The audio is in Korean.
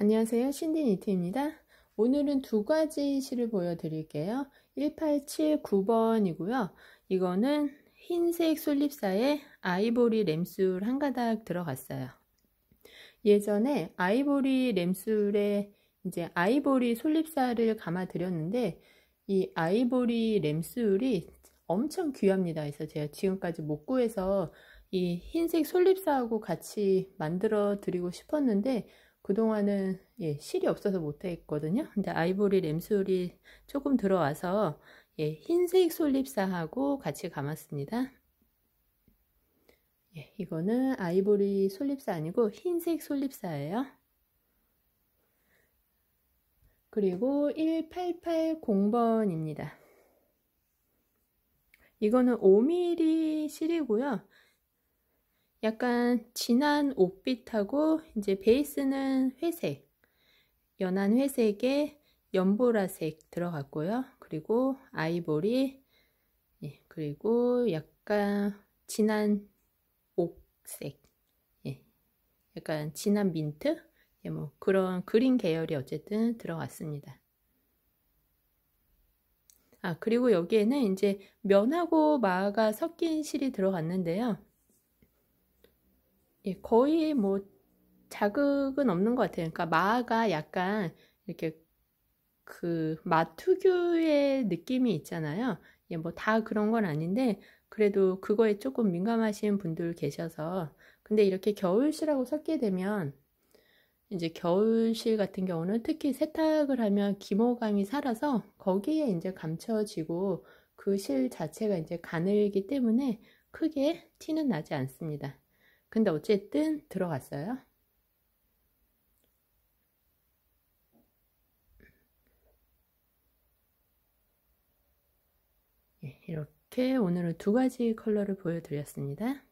안녕하세요. 신디니트입니다. 오늘은 두 가지 실을 보여드릴게요. 1879번이고요. 이거는 흰색 솔잎사에 아이보리 램술 한 가닥 들어갔어요. 예전에 아이보리 램술에 이제 아이보리 솔잎사를 감아 드렸는데 이 아이보리 램술이 엄청 귀합니다. 그래서 제가 지금까지 못 구해서 이 흰색 솔잎사하고 같이 만들어 드리고 싶었는데 그동안은 예, 실이 없어서 못했거든요. 근데 아이보리 램솔이 조금 들어와서 예, 흰색 솔잎사하고 같이 감았습니다. 예, 이거는 아이보리 솔잎사 아니고 흰색 솔잎사예요. 그리고 1880번입니다. 이거는 5mm 실이고요. 약간 진한 옷빛하고 이제 베이스는 회색, 연한 회색에 연보라색 들어갔고요. 그리고 아이보리, 예, 그리고 약간 진한 옥색, 예, 약간 진한 민트, 예, 뭐 그런 그린 계열이 어쨌든 들어갔습니다. 아, 그리고 여기에는 이제 면하고 마가 섞인 실이 들어갔는데요. 예, 거의 뭐 자극은 없는 것 같아요. 그러니까 마가 약간 이렇게 그 마투교의 느낌이 있잖아요. 예, 뭐다 그런 건 아닌데 그래도 그거에 조금 민감하신 분들 계셔서 근데 이렇게 겨울실라고 섞게 되면 이제 겨울실 같은 경우는 특히 세탁을 하면 기모감이 살아서 거기에 이제 감춰지고 그 실 자체가 이제 가늘기 때문에 크게 티는 나지 않습니다. 근데 어쨌든 들어갔어요. 예, 이렇게 오늘은 두 가지 컬러를 보여드렸습니다.